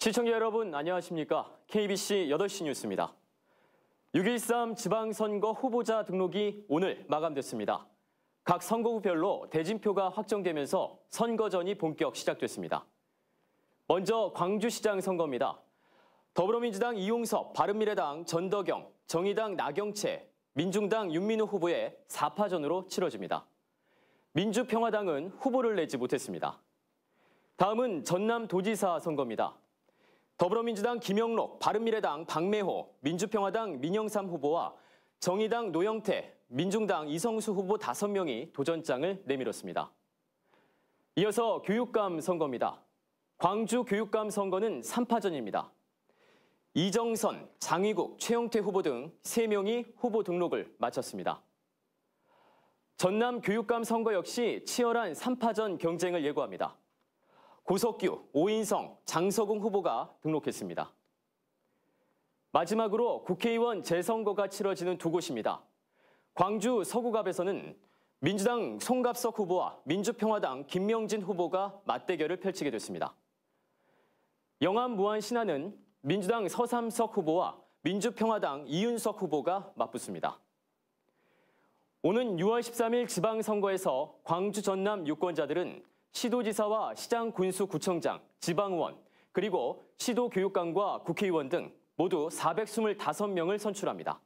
시청자 여러분 안녕하십니까? KBC 8시 뉴스입니다. 6.13 지방선거 후보자 등록이 오늘 마감됐습니다. 각 선거구별로 대진표가 확정되면서 선거전이 본격 시작됐습니다. 먼저 광주시장 선거입니다. 더불어민주당 이용섭, 바른미래당 전덕영, 정의당 나경채, 민중당 윤민우 후보의 4파전으로 치러집니다. 민주평화당은 후보를 내지 못했습니다. 다음은 전남 도지사 선거입니다. 더불어민주당 김영록, 바른미래당 박매호, 민주평화당 민영삼 후보와 정의당 노영태, 민중당 이성수 후보 5명이 도전장을 내밀었습니다. 이어서 교육감 선거입니다. 광주 교육감 선거는 3파전입니다. 이정선, 장희국, 최영태 후보 등 3명이 후보 등록을 마쳤습니다. 전남 교육감 선거 역시 치열한 3파전 경쟁을 예고합니다. 고석규, 오인성, 장서궁 후보가 등록했습니다. 마지막으로 국회의원 재선거가 치러지는 두 곳입니다. 광주 서구갑에서는 민주당 송갑석 후보와 민주평화당 김명진 후보가 맞대결을 펼치게 됐습니다. 영암 무한신안는 민주당 서삼석 후보와 민주평화당 이윤석 후보가 맞붙습니다. 오는 6월 13일 지방선거에서 광주 전남 유권자들은 시도지사와 시장 군수구청장, 지방의원, 그리고 시도교육감과 국회의원 등 모두 425명을 선출합니다.